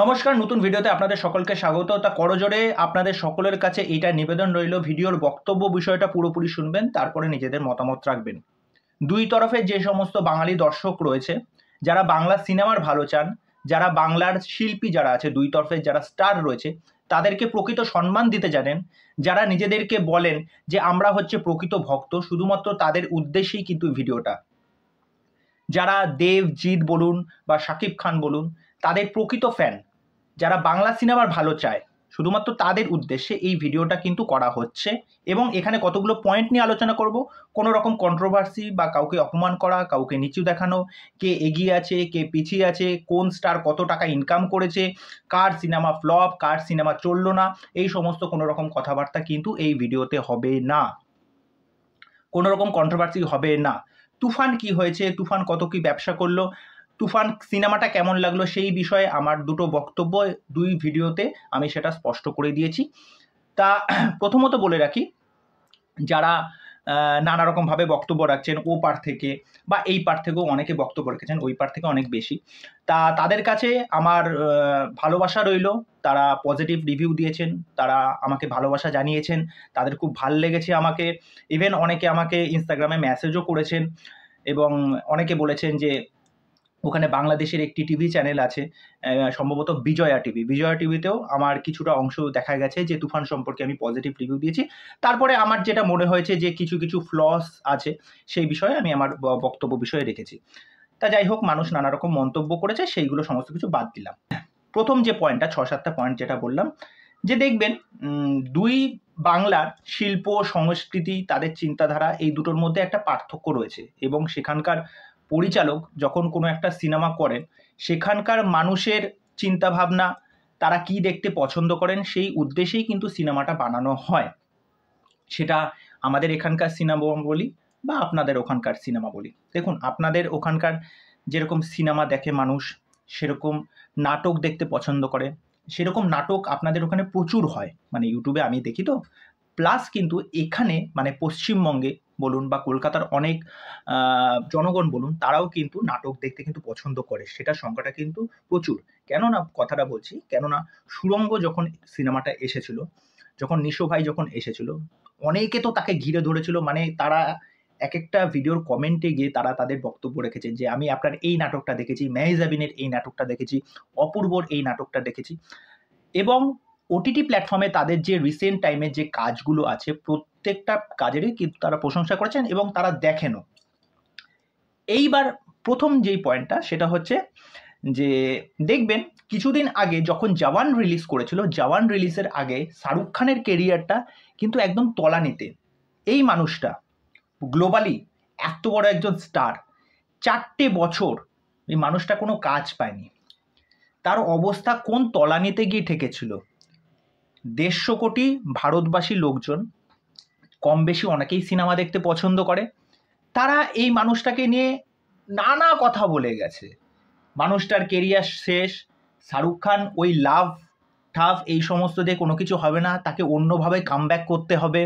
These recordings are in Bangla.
নমস্কার নতুন ভিডিওতে আপনাদের সকলকে স্বাগত তা করজোরে আপনাদের সকলের কাছে এইটা নিবেদন রইল ভিডিওর বক্তব্য বিষয়টা পুরোপুরি শুনবেন তারপরে নিজেদের মতামত রাখবেন দুই তরফে যে সমস্ত বাঙালি দর্শক রয়েছে যারা বাংলা সিনেমার ভালো চান যারা বাংলার শিল্পী যারা আছে দুই তরফে যারা স্টার রয়েছে তাদেরকে প্রকৃত সম্মান দিতে জানেন যারা নিজেদেরকে বলেন যে আমরা হচ্ছে প্রকৃত ভক্ত শুধুমাত্র তাদের উদ্দেশ্যেই কিন্তু ভিডিওটা যারা দেব জিৎ বলুন বা সাকিব খান বলুন তাদের প্রকৃত ফ্যান যারা বাংলা সিনেমার ভালো চায় শুধুমাত্র তাদের উদ্দেশ্যে এই ভিডিওটা কিন্তু করা হচ্ছে এবং এখানে কতগুলো পয়েন্ট নিয়ে আলোচনা করব কোনো রকম কন্ট্রোভার্সি বা কাউকে অপমান করা কাউকে নিচু দেখানো কে এগিয়ে আছে কে পিছিয়ে আছে কোন স্টার কত টাকা ইনকাম করেছে কার সিনেমা ফ্লপ কার সিনেমা চললো না এই সমস্ত কোনো রকম কথাবার্তা কিন্তু এই ভিডিওতে হবে না কোনো রকম কন্ট্রোভার্সি হবে না তুফান কি হয়েছে তুফান কত কি ব্যবসা করলো তুফান সিনেমাটা কেমন লাগলো সেই বিষয়ে আমার দুটো বক্তব্য দুই ভিডিওতে আমি সেটা স্পষ্ট করে দিয়েছি তা প্রথমত বলে রাখি যারা নানা রকমভাবে বক্তব্য রাখছেন ও পার থেকে বা এই পার থেকেও অনেকে বক্তব্য রেখেছেন ওই পার থেকে অনেক বেশি তা তাদের কাছে আমার ভালোবাসা রইল তারা পজিটিভ রিভিউ দিয়েছেন তারা আমাকে ভালোবাসা জানিয়েছেন তাদের খুব ভাল লেগেছে আমাকে ইভেন অনেকে আমাকে ইনস্টাগ্রামে মেসেজও করেছেন এবং অনেকে বলেছেন যে ওখানে বাংলাদেশের একটি টিভি চ্যানেল আছে সম্ভবত বিজয়া টিভি বিজয়া টিভিতেও আমার কিছুটা অংশ দেখা গেছে যে তুফান সম্পর্কে আমি পজিটিভ রিভিউ দিয়েছি তারপরে আমার যেটা মনে হয়েছে যে কিছু কিছু ফ্লস আছে সেই বিষয়ে আমি আমার বক্তব্য বিষয়ে রেখেছি তা যাই হোক মানুষ নানা রকম মন্তব্য করেছে সেইগুলো সমস্ত কিছু বাদ দিলাম প্রথম যে পয়েন্টটা ছ সাতটা পয়েন্ট যেটা বললাম যে দেখবেন দুই বাংলার শিল্প সংস্কৃতি তাদের চিন্তাধারা এই দুটোর মধ্যে একটা পার্থক্য রয়েছে এবং সেখানকার পরিচালক যখন কোনো একটা সিনেমা করেন সেখানকার মানুষের চিন্তাভাবনা তারা কি দেখতে পছন্দ করেন সেই উদ্দেশ্যেই কিন্তু সিনেমাটা বানানো হয় সেটা আমাদের এখানকার সিনেমা বলি বা আপনাদের ওখানকার সিনেমা বলি দেখুন আপনাদের ওখানকার যেরকম সিনেমা দেখে মানুষ সেরকম নাটক দেখতে পছন্দ করে সেরকম নাটক আপনাদের ওখানে প্রচুর হয় মানে ইউটিউবে আমি দেখি তো প্লাস কিন্তু এখানে মানে পশ্চিমবঙ্গে বলুন বা কলকাতার অনেক জনগণ বলুন তারাও কিন্তু নাটক দেখতে কিন্তু পছন্দ করে সেটার সংখ্যাটা কিন্তু প্রচুর কেননা কথাটা বলছি কেননা সুরঙ্গ যখন সিনেমাটা এসেছিল যখন নিশো ভাই যখন এসেছিল অনেকে তো তাকে ঘিরে ধরেছিল মানে তারা এক একটা ভিডিওর কমেন্টে গিয়ে তারা তাদের বক্তব্য রেখেছে যে আমি আপনার এই নাটকটা দেখেছি মেহেজাবিনের এই নাটকটা দেখেছি অপূর্বর এই নাটকটা দেখেছি এবং ওটিটি প্ল্যাটফর্মে তাদের যে রিসেন্ট টাইমের যে কাজগুলো আছে প্রত্যেকটা কাজেরই কিন্তু তারা প্রশংসা করেছেন এবং তারা দেখেনও এইবার প্রথম যেই পয়েন্টটা সেটা হচ্ছে যে দেখবেন কিছুদিন আগে যখন জওয়ান রিলিজ করেছিল জওয়ান রিলিজের আগে শাহরুখ খানের কেরিয়ারটা কিন্তু একদম তলানিতে এই মানুষটা গ্লোবালি এত বড় একজন স্টার চারটে বছর এই মানুষটা কোনো কাজ পায়নি তার অবস্থা কোন তলানিতে গিয়ে ঠেকেছিল দেড়শো কোটি ভারতবাসী লোকজন কম বেশি অনেকেই সিনেমা দেখতে পছন্দ করে তারা এই মানুষটাকে নিয়ে নানা কথা বলে গেছে মানুষটার কেরিয়ার শেষ শাহরুখ খান ওই লাভ ঠাফ এই সমস্ত দিয়ে কোনো কিছু হবে না তাকে অন্যভাবে কাম করতে হবে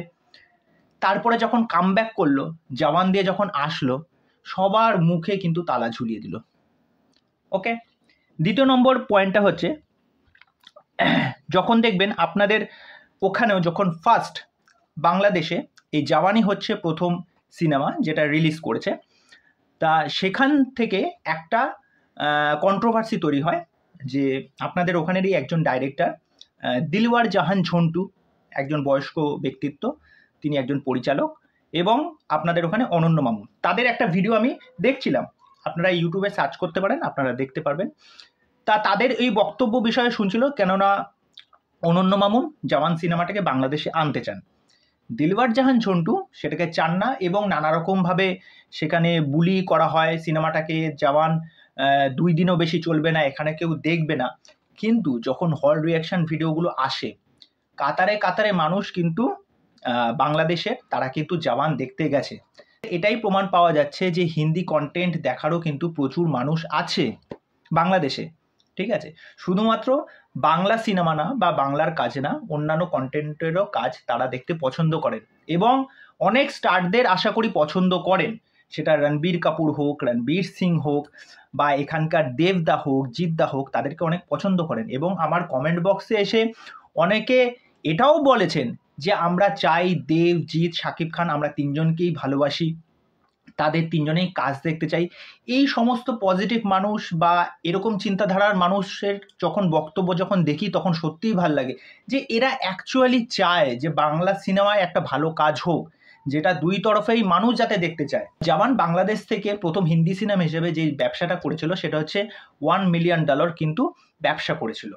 তারপরে যখন কাম ব্যাক করলো জওয়ান দিয়ে যখন আসলো সবার মুখে কিন্তু তালা ঝুলিয়ে দিল ওকে দ্বিতীয় নম্বর পয়েন্টটা হচ্ছে যখন দেখবেন আপনাদের ওখানেও যখন ফার্স্ট বাংলাদেশে এই জাওয়ানি হচ্ছে প্রথম সিনেমা যেটা রিলিজ করেছে তা সেখান থেকে একটা কন্ট্রোভার্সি তৈরি হয় যে আপনাদের ওখানেরই একজন ডাইরেক্টর দিলওয়ার জাহান ঝন্টু একজন বয়স্ক ব্যক্তিত্ব তিনি একজন পরিচালক এবং আপনাদের ওখানে অনন্য মামুন তাদের একটা ভিডিও আমি দেখছিলাম আপনারা ইউটিউবে সার্চ করতে পারেন আপনারা দেখতে পারবেন তা তাদের এই বক্তব্য বিষয়ে শুনছিল কেননা অনন্য মামুন জওয়ান সিনেমাটাকে বাংলাদেশে আনতে চান দিলবার জাহান ঝন্টু সেটাকে চান না এবং নানারকমভাবে সেখানে বুলি করা হয় সিনেমাটাকে জওয়ান দুই দিনও বেশি চলবে না এখানে কেউ দেখবে না কিন্তু যখন হল রিয়াকশান ভিডিওগুলো আসে কাতারে কাতারে মানুষ কিন্তু বাংলাদেশে তারা কিন্তু জওয়ান দেখতে গেছে এটাই প্রমাণ পাওয়া যাচ্ছে যে হিন্দি কন্টেন্ট দেখারও কিন্তু প্রচুর মানুষ আছে বাংলাদেশে ঠিক আছে শুধুমাত্র বাংলা সিনেমা না বা বাংলার কাজ না অন্যান্য কন্টেন্টেরও কাজ তারা দেখতে পছন্দ করেন এবং অনেক স্টারদের আশা করি পছন্দ করেন সেটা রণবীর কাপুর হোক রণবীর সিং হোক বা এখানকার দেবদা হোক জিদ্দা হোক তাদেরকে অনেক পছন্দ করেন এবং আমার কমেন্ট বক্সে এসে অনেকে এটাও বলেছেন যে আমরা চাই দেব জিৎ শাকিব খান আমরা তিনজনকেই ভালোবাসি তাদের তিনজনেই কাজ দেখতে চাই এই সমস্ত পজিটিভ মানুষ বা এরকম চিন্তাধারার মানুষের যখন বক্তব্য যখন দেখি তখন সত্যিই ভাল লাগে যে এরা অ্যাকচুয়ালি চায় যে বাংলা সিনেমায় একটা ভালো কাজ হোক যেটা দুই তরফেই মানুষ যাতে দেখতে চায় যেমন বাংলাদেশ থেকে প্রথম হিন্দি সিনেমা হিসেবে যে ব্যবসাটা করেছিল সেটা হচ্ছে ওয়ান মিলিয়ন ডলার কিন্তু ব্যবসা করেছিল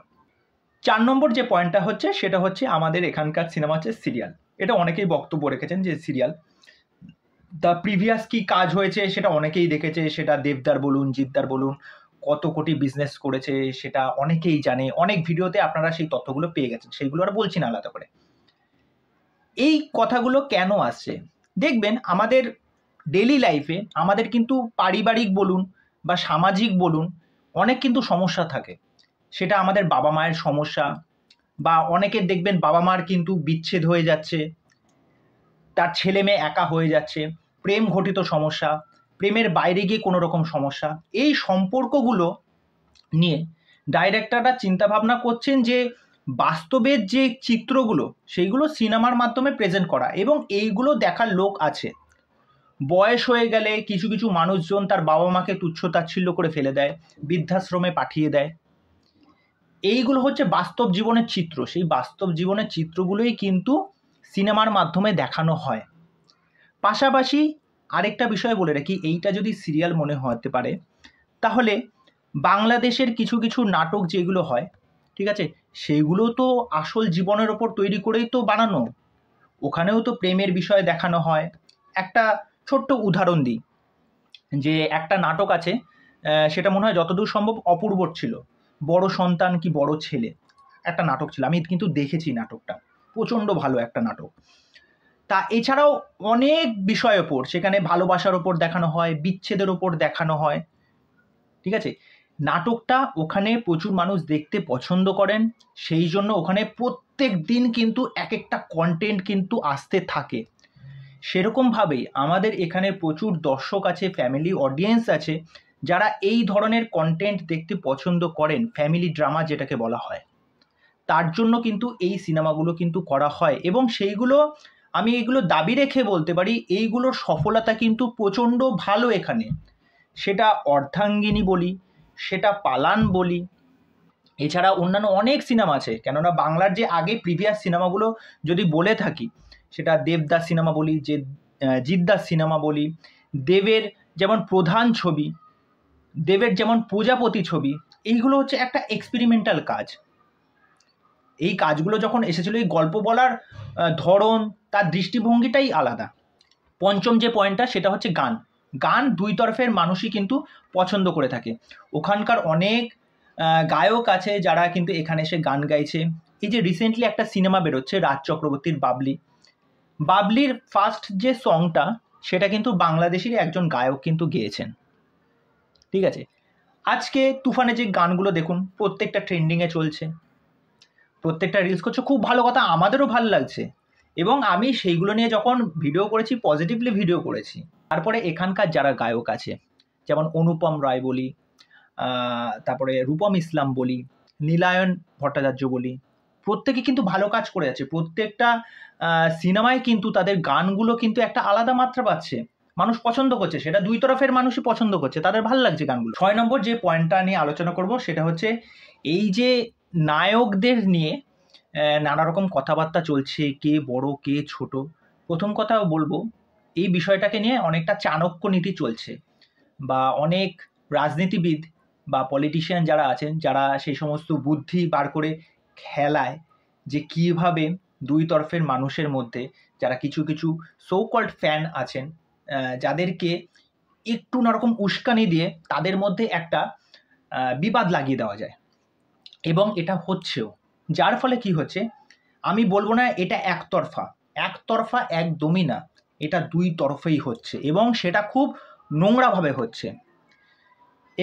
চার নম্বর যে পয়েন্টটা হচ্ছে সেটা হচ্ছে আমাদের এখানকার সিনেমা হচ্ছে সিরিয়াল এটা অনেকেই বক্তব্য রেখেছেন যে সিরিয়াল দ্য প্রিভিয়াস কি কাজ হয়েছে সেটা অনেকেই দেখেছে সেটা দেবদার বলুন জিদ্দার বলুন কত কোটি বিজনেস করেছে সেটা অনেকেই জানে অনেক ভিডিওতে আপনারা সেই তথ্যগুলো পেয়ে গেছেন সেইগুলো আর বলছি না আলাদা করে এই কথাগুলো কেন আসছে দেখবেন আমাদের ডেলি লাইফে আমাদের কিন্তু পারিবারিক বলুন বা সামাজিক বলুন অনেক কিন্তু সমস্যা থাকে সেটা আমাদের বাবা মায়ের সমস্যা বা অনেকের দেখবেন বাবা মার কিন্তু বিচ্ছেদ হয়ে যাচ্ছে তার ছেলে মেয়ে একা হয়ে যাচ্ছে প্রেম ঘটিত সমস্যা প্রেমের বাইরে গিয়ে কোনো রকম সমস্যা এই সম্পর্কগুলো নিয়ে ডাইরেক্টররা চিন্তাভাবনা করছেন যে বাস্তবের যে চিত্রগুলো সেইগুলো সিনেমার মাধ্যমে প্রেজেন্ট করা এবং এইগুলো দেখার লোক আছে বয়স হয়ে গেলে কিছু কিছু মানুষজন তার বাবা মাকে তুচ্ছ তাচ্ছিল্য করে ফেলে দেয় বৃদ্ধাশ্রমে পাঠিয়ে দেয় এইগুলো হচ্ছে বাস্তব জীবনের চিত্র সেই বাস্তব জীবনের চিত্রগুলোই কিন্তু সিনেমার মাধ্যমে দেখানো হয় পাশাপাশি আরেকটা বিষয় বলে রাখি এইটা যদি সিরিয়াল মনে হতে পারে তাহলে বাংলাদেশের কিছু কিছু নাটক যেগুলো হয় ঠিক আছে সেইগুলো তো আসল জীবনের ওপর তৈরি করেই তো বানানো ওখানেও তো প্রেমের বিষয় দেখানো হয় একটা ছোট্ট উদাহরণ দিই যে একটা নাটক আছে সেটা মনে হয় যতদূর সম্ভব অপূর্বর ছিল বড় সন্তান কি বড় ছেলে একটা নাটক ছিল আমি কিন্তু দেখেছি নাটকটা প্রচণ্ড ভালো একটা নাটক তা এছাড়াও অনেক বিষয়ের ওপর সেখানে ভালোবাসার ওপর দেখানো হয় বিচ্ছেদের ওপর দেখানো হয় ঠিক আছে নাটকটা ওখানে প্রচুর মানুষ দেখতে পছন্দ করেন সেই জন্য ওখানে প্রত্যেক দিন কিন্তু এক একটা কন্টেন্ট কিন্তু আসতে থাকে সেরকমভাবেই আমাদের এখানে প্রচুর দর্শক আছে ফ্যামিলি অডিয়েন্স আছে যারা এই ধরনের কন্টেন্ট দেখতে পছন্দ করেন ফ্যামিলি ড্রামা যেটাকে বলা হয় তার জন্য কিন্তু এই সিনেমাগুলো কিন্তু করা হয় এবং সেইগুলো আমি এইগুলো দাবি রেখে বলতে পারি এইগুলোর সফলতা কিন্তু প্রচণ্ড ভালো এখানে সেটা অর্ধাঙ্গিনী বলি সেটা পালান বলি এছাড়া অন্যান্য অনেক সিনেমা আছে কেননা বাংলার যে আগে প্রিভিয়াস সিনেমাগুলো যদি বলে থাকি সেটা দেবদাস সিনেমা বলি যে জিদ্দাস সিনেমা বলি দেবের যেমন প্রধান ছবি দেবের যেমন প্রজাপতি ছবি এইগুলো হচ্ছে একটা এক্সপেরিমেন্টাল কাজ এই কাজগুলো যখন এসেছিলো এই গল্প বলার ধরন তার দৃষ্টিভঙ্গিটাই আলাদা পঞ্চম যে পয়েন্টটা সেটা হচ্ছে গান গান দুই তরফের মানুষই কিন্তু পছন্দ করে থাকে ওখানকার অনেক গায়ক আছে যারা কিন্তু এখানে এসে গান গাইছে এই যে রিসেন্টলি একটা সিনেমা বেরোচ্ছে রাজ চক্রবর্তীর বাবলি বাবলির ফার্স্ট যে সংটা সেটা কিন্তু বাংলাদেশের একজন গায়ক কিন্তু গেয়েছেন ঠিক আছে আজকে তুফানে যে গানগুলো দেখুন প্রত্যেকটা ট্রেন্ডিংয়ে চলছে প্রত্যেকটা রিলস করছো খুব ভালো কথা আমাদেরও ভালো লাগছে এবং আমি সেইগুলো নিয়ে যখন ভিডিও করেছি পজিটিভলি ভিডিও করেছি তারপরে এখানকার যারা গায়ক আছে যেমন অনুপম রায় বলি তারপরে রূপম ইসলাম বলি নীলায়ন ভট্টাচার্য বলি প্রত্যেকে কিন্তু ভালো কাজ করে যাচ্ছে প্রত্যেকটা সিনেমায় কিন্তু তাদের গানগুলো কিন্তু একটা আলাদা মাত্রা পাচ্ছে মানুষ পছন্দ করছে সেটা দুই তরফের মানুষই পছন্দ করছে তাদের ভালো লাগছে গানগুলো ছয় নম্বর যে পয়েন্টটা নিয়ে আলোচনা করব সেটা হচ্ছে এই যে নায়কদের নিয়ে নানা রকম কথাবার্তা চলছে কে বড় কে ছোট প্রথম কথা বলবো এই বিষয়টাকে নিয়ে অনেকটা চাণক্য নীতি চলছে বা অনেক রাজনীতিবিদ বা পলিটিশিয়ান যারা আছেন যারা সেই সমস্ত বুদ্ধি বার করে খেলায় যে কীভাবে দুই তরফের মানুষের মধ্যে যারা কিছু কিছু সো কল্ড ফ্যান আছেন যাদেরকে একটু নরকম উস্কানি দিয়ে তাদের মধ্যে একটা বিবাদ লাগিয়ে দেওয়া যায় এবং এটা হচ্ছেও যার ফলে কি হচ্ছে আমি বলবো না এটা একতরফা একতরফা একদমই না এটা দুই তরফেই হচ্ছে এবং সেটা খুব নোংরাভাবে হচ্ছে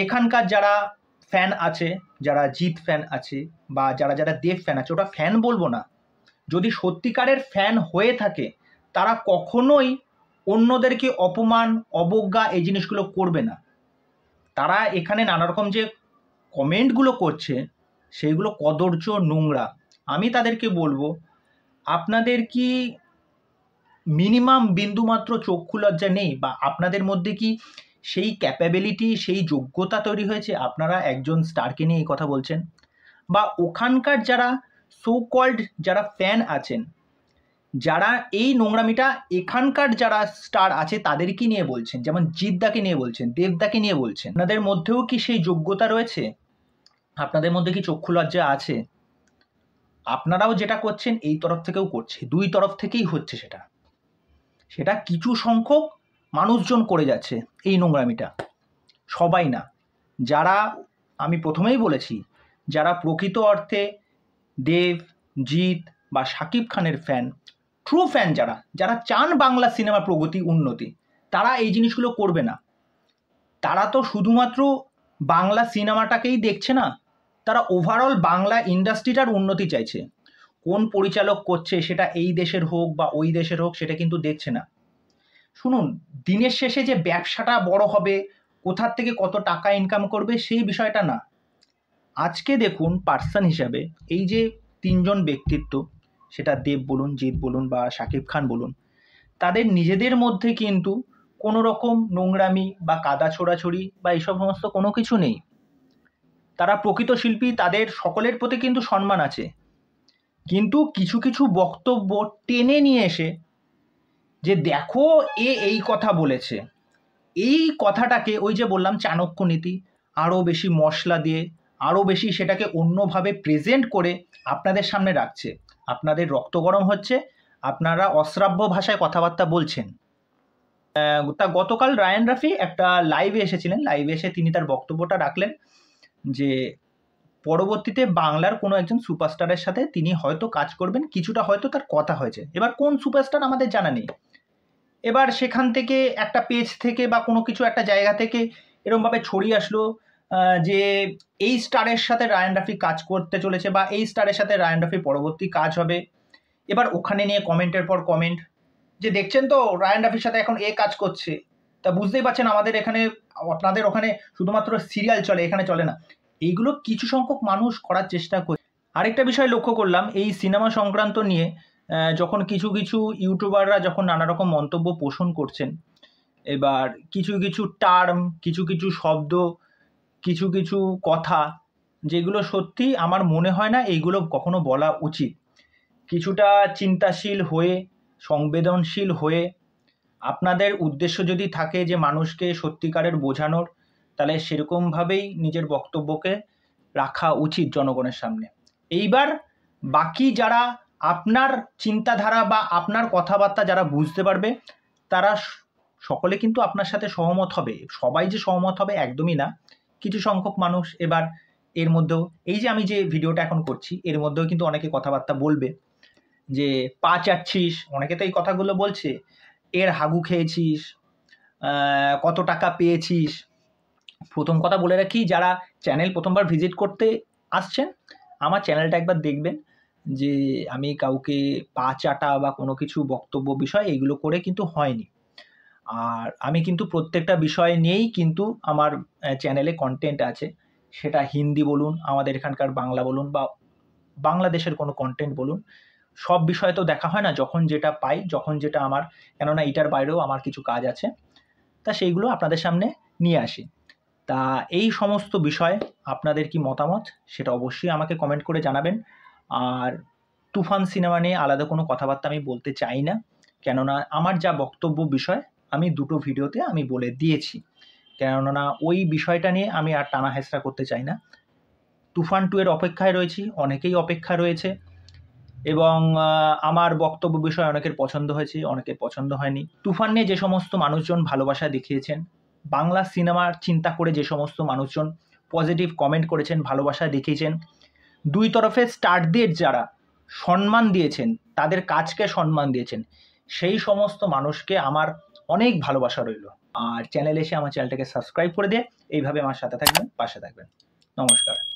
এখানকার যারা ফ্যান আছে যারা জিৎ ফ্যান আছে বা যারা যারা দেব ফ্যান আছে ওটা ফ্যান বলবো না যদি সত্যিকারের ফ্যান হয়ে থাকে তারা কখনোই অন্যদেরকে অপমান অবজ্ঞা এই জিনিসগুলো করবে না তারা এখানে নানারকম যে কমেন্টগুলো করছে সেইগুলো কদর্য নোংরা আমি তাদেরকে বলবো আপনাদের কি মিনিমাম বিন্দুমাত্র চক্ষু লজ্জা নেই বা আপনাদের মধ্যে কি সেই ক্যাপাবিলিটি সেই যোগ্যতা তৈরি হয়েছে আপনারা একজন স্টারকে নিয়ে এই কথা বলছেন বা ওখানকার যারা সো কল্ড যারা ফ্যান আছেন যারা এই নোংরামিটা এখানকার যারা স্টার আছে তাদেরকে নিয়ে বলছেন যেমন জিদ্দাকে নিয়ে বলছেন দেবদাকে নিয়ে বলছেন তাদের মধ্যেও কি সেই যোগ্যতা রয়েছে আপনাদের মধ্যে কি চক্ষু লজ্জা আছে আপনারাও যেটা করছেন এই তরফ থেকেও করছে দুই তরফ থেকেই হচ্ছে সেটা সেটা কিছু সংখ্যক মানুষজন করে যাচ্ছে এই নোংরামিটা সবাই না যারা আমি প্রথমেই বলেছি যারা প্রকৃত অর্থে দেব জিৎ বা সাকিব খানের ফ্যান ট্রু ফ্যান যারা যারা চান বাংলা সিনেমার প্রগতি উন্নতি তারা এই জিনিসগুলো করবে না তারা তো শুধুমাত্র বাংলা সিনেমাটাকেই দেখছে না তারা ওভারঅল বাংলা ইন্ডাস্ট্রিটার উন্নতি চাইছে কোন পরিচালক করছে সেটা এই দেশের হোক বা ওই দেশের হোক সেটা কিন্তু দেখছে না শুনুন দিনের শেষে যে ব্যবসাটা বড় হবে কোথার থেকে কত টাকা ইনকাম করবে সেই বিষয়টা না আজকে দেখুন পার্সন হিসাবে এই যে তিনজন ব্যক্তিত্ব সেটা দেব বলুন জিৎ বলুন বা শাকিব খান বলুন তাদের নিজেদের মধ্যে কিন্তু কোনো রকম নোংরামি বা কাদা ছোড়াছড়ি বা এই সমস্ত কোনো কিছু নেই তারা প্রকৃত শিল্পী তাদের সকলের প্রতি কিন্তু সম্মান আছে কিন্তু কিছু কিছু বক্তব্য টেনে নিয়ে এসে যে দেখো এ এই কথা বলেছে এই কথাটাকে ওই যে বললাম চাণক্য নীতি আরও বেশি মশলা দিয়ে আরও বেশি সেটাকে অন্যভাবে প্রেজেন্ট করে আপনাদের সামনে রাখছে আপনাদের রক্ত গরম হচ্ছে আপনারা অশ্রাব্য ভাষায় কথাবার্তা বলছেন তা গতকাল রায়ান রাফি একটা লাইভে এসেছিলেন লাইভে এসে তিনি তার বক্তব্যটা রাখলেন যে পরবর্তীতে বাংলার কোনো একজন সুপারস্টারের সাথে তিনি হয়তো কাজ করবেন কিছুটা হয়তো তার কথা হয়েছে এবার কোন সুপারস্টার আমাদের জানা নেই এবার সেখান থেকে একটা পেজ থেকে বা কোনো কিছু একটা জায়গা থেকে এরমভাবে ছড়িয়ে আসলো যে এই স্টারের সাথে রায়ন রাফি কাজ করতে চলেছে বা এই স্টারের সাথে রায়ন রাফি পরবর্তী কাজ হবে এবার ওখানে নিয়ে কমেন্টের পর কমেন্ট যে দেখছেন তো রায়ন রাফির সাথে এখন এ কাজ করছে তা বুঝতেই পারছেন আমাদের এখানে আপনাদের ওখানে শুধুমাত্র সিরিয়াল চলে এখানে চলে না এইগুলো কিছু সংখ্যক মানুষ করার চেষ্টা করে আরেকটা বিষয় লক্ষ্য করলাম এই সিনেমা সংক্রান্ত নিয়ে যখন কিছু কিছু ইউটিউবাররা যখন নানা রকম মন্তব্য পোষণ করছেন এবার কিছু কিছু টার্ম কিছু কিছু শব্দ কিছু কিছু কথা যেগুলো সত্যি আমার মনে হয় না এইগুলো কখনো বলা উচিত কিছুটা চিন্তাশীল হয়ে সংবেদনশীল হয়ে আপনাদের উদ্দেশ্য যদি থাকে যে মানুষকে সত্যিকারের বোঝানোর তাহলে সেরকমভাবেই নিজের বক্তব্যকে রাখা উচিত জনগণের সামনে এইবার বাকি যারা আপনার চিন্তাধারা বা আপনার কথাবার্তা যারা বুঝতে পারবে তারা সকলে কিন্তু আপনার সাথে সহমত হবে সবাই যে সহমত হবে একদমই না কিছু সংখ্যক মানুষ এবার এর মধ্যেও এই যে আমি যে ভিডিওটা এখন করছি এর মধ্যেও কিন্তু অনেকে কথাবার্তা বলবে যে পা চাচ্ছিস অনেকে তো এই কথাগুলো বলছে এর হাগু খেয়েছিস কত টাকা পেয়েছিস প্রথম কথা বলে রাখি যারা চ্যানেল প্রথমবার ভিজিট করতে আসছেন আমার চ্যানেলটা একবার দেখবেন যে আমি কাউকে পা চাটা বা কোনো কিছু বক্তব্য বিষয় এগুলো করে কিন্তু হয়নি আর আমি কিন্তু প্রত্যেকটা বিষয় নিয়েই কিন্তু আমার চ্যানেলে কন্টেন্ট আছে সেটা হিন্দি বলুন আমাদের এখানকার বাংলা বলুন বা বাংলাদেশের কোনো কন্টেন্ট বলুন সব বিষয় তো দেখা হয় না যখন যেটা পাই যখন যেটা আমার কেননা এটার বাইরেও আমার কিছু কাজ আছে তা সেইগুলো আপনাদের সামনে নিয়ে আসি তা এই সমস্ত বিষয় আপনাদের কি মতামত সেটা অবশ্যই আমাকে কমেন্ট করে জানাবেন আর তুফান সিনেমা নিয়ে আলাদা কোনো কথাবার্তা আমি বলতে চাই না কেননা আমার যা বক্তব্য বিষয় আমি দুটো ভিডিওতে আমি বলে দিয়েছি কেননা ওই বিষয়টা নিয়ে আমি আর টানা হেসরা করতে চাই না তুফান টু এর অপেক্ষায় রয়েছি অনেকেই অপেক্ষা রয়েছে এবং আমার বক্তব্য বিষয়ে অনেকের পছন্দ হয়েছে অনেকের পছন্দ হয়নি তুফান নিয়ে যে সমস্ত মানুষজন ভালোবাসা দেখিয়েছেন বাংলা সিনেমার চিন্তা করে যে সমস্ত মানুষজন পজিটিভ কমেন্ট করেছেন ভালোবাসা দেখিয়েছেন দুই তরফে স্টারদের যারা সম্মান দিয়েছেন তাদের কাজকে সম্মান দিয়েছেন সেই সমস্ত মানুষকে আমার অনেক ভালোবাসা রইল আর চ্যানেল এসে আমার চ্যানেলটাকে সাবস্ক্রাইব করে দিয়ে এইভাবে আমার সাথে থাকবেন পাশে থাকবেন নমস্কার